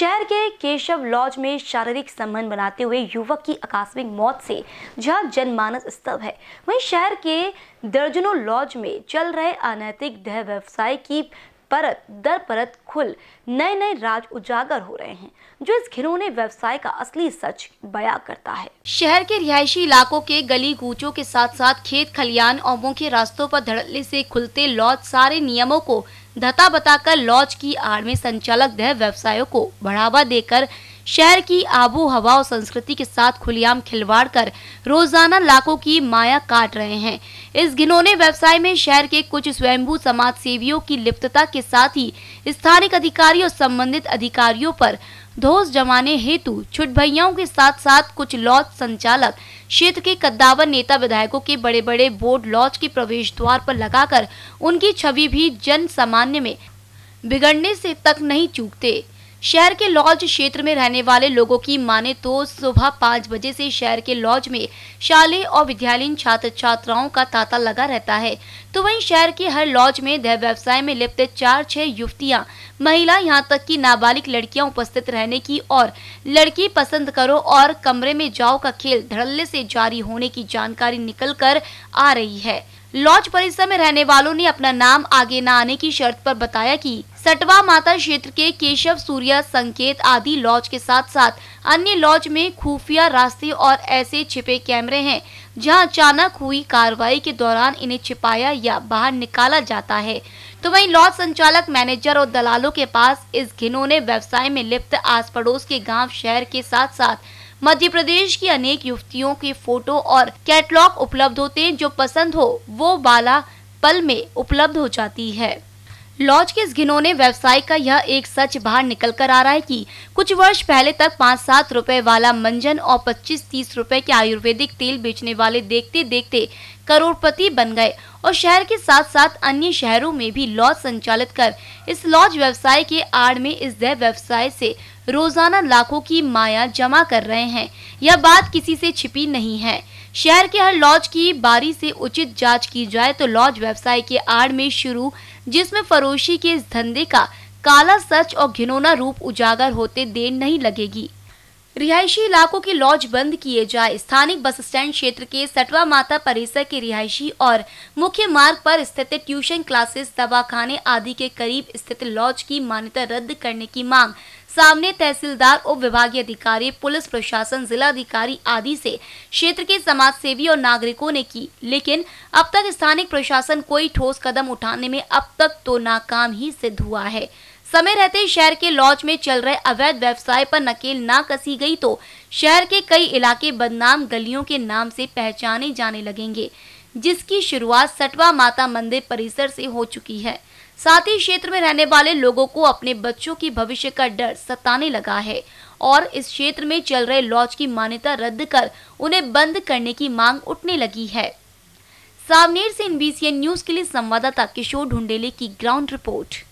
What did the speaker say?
शहर के केशव लॉज में शारीरिक संबंध बनाते हुए युवक की आकस्मिक मौत से जहां जनमानस स्तब्ध है वहीं शहर के दर्जनों लॉज में चल रहे अनैतिक देह व्यवसाय की परत दर परत खुल नए नए राज उजागर हो रहे हैं जो इस घिरौने व्यवसाय का असली सच बया करता है शहर के रिहायशी इलाकों के गली गुचों के साथ साथ खेत खलियान और मुख्य रास्तों पर धड़ल्ले से खुलते लॉज सारे नियमों को धता बताकर लॉज की आड़ में संचालक दह व्यवसायों को बढ़ावा देकर शहर की आबो हवा और संस्कृति के साथ खुलेआम खिलवाड़ कर रोजाना लाखों की माया काट रहे हैं इस घिनौने व्यवसाय में शहर के कुछ स्वयंभू समाज सेवियों की लिप्तता के साथ ही स्थानिक अधिकारी और संबंधित अधिकारियों पर धोस जमाने हेतु छुट भैयाओं के साथ साथ कुछ लॉज संचालक क्षेत्र के कद्दावर नेता विधायकों के बड़े बड़े बोर्ड लॉज के प्रवेश द्वार पर लगाकर उनकी छवि भी जन सामान्य में बिगड़ने से तक नहीं चूकते शहर के लॉज क्षेत्र में रहने वाले लोगों की माने तो सुबह पाँच बजे से शहर के लॉज में शाले और विद्यालयीन छात्र छात्राओं का तांता लगा रहता है तो वहीं शहर के हर लॉज में दह व्यवसाय में लिप्त चार छह युवतियां महिला यहां तक कि नाबालिग लड़कियां उपस्थित रहने की और लड़की पसंद करो और कमरे में जाओ का खेल धड़ल्ले से जारी होने की जानकारी निकल कर आ रही है लॉज परिसर में रहने वालों ने अपना नाम आगे न आने की शर्त पर बताया कि सटवा माता क्षेत्र के केशव सूर्या संकेत आदि लॉज के साथ साथ अन्य लॉज में खुफिया रास्ते और ऐसे छिपे कैमरे हैं जहां अचानक हुई कार्रवाई के दौरान इन्हें छिपाया या बाहर निकाला जाता है तो वहीं लॉज संचालक मैनेजर और दलालों के पास इस ने व्यवसाय में लिप्त आस पड़ोस के गांव शहर के साथ साथ मध्य प्रदेश की अनेक युवतियों के फोटो और कैटलॉग उपलब्ध होते हैं जो पसंद हो वो बाला पल में उपलब्ध हो जाती है लॉज के इस घिनौने व्यवसाय का यह एक सच बाहर निकल कर आ रहा है कि कुछ वर्ष पहले तक पाँच सात रुपए वाला मंजन और पच्चीस तीस रुपए के आयुर्वेदिक तेल बेचने वाले देखते देखते करोड़पति बन गए और शहर के साथ साथ अन्य शहरों में भी लॉज संचालित कर इस लॉज व्यवसाय के आड़ में इस दह व्यवसाय से रोजाना लाखों की माया जमा कर रहे हैं यह बात किसी से छिपी नहीं है शहर के हर लॉज की बारी से उचित जांच की जाए तो लॉज व्यवसाय के आड़ में शुरू जिसमें फरोशी के इस धंधे का काला सच और घिनौना रूप उजागर होते देर नहीं लगेगी रिहायशी इलाकों के लॉज बंद किए जाए स्थानीय बस स्टैंड क्षेत्र के सटवा माता परिसर के रिहायशी और मुख्य मार्ग पर स्थित ट्यूशन क्लासेस दवाखाने आदि के करीब स्थित लॉज की मान्यता रद्द करने की मांग सामने तहसीलदार उप विभागीय अधिकारी पुलिस प्रशासन जिला अधिकारी आदि से क्षेत्र के समाज सेवी और नागरिकों ने की लेकिन अब तक स्थानीय प्रशासन कोई ठोस कदम उठाने में अब तक तो नाकाम ही सिद्ध हुआ है समय रहते शहर के लॉज में चल रहे अवैध व्यवसाय पर नकेल ना कसी गई तो शहर के कई इलाके बदनाम गलियों के नाम से पहचाने जाने लगेंगे जिसकी शुरुआत सटवा माता मंदिर परिसर से हो चुकी है साथ ही क्षेत्र में रहने वाले लोगों को अपने बच्चों की भविष्य का डर सताने लगा है और इस क्षेत्र में चल रहे लॉज की मान्यता रद्द कर उन्हें बंद करने की मांग उठने लगी है सावनेर से एनबीसीएन न्यूज के लिए संवाददाता किशोर ढुंडेले की ग्राउंड रिपोर्ट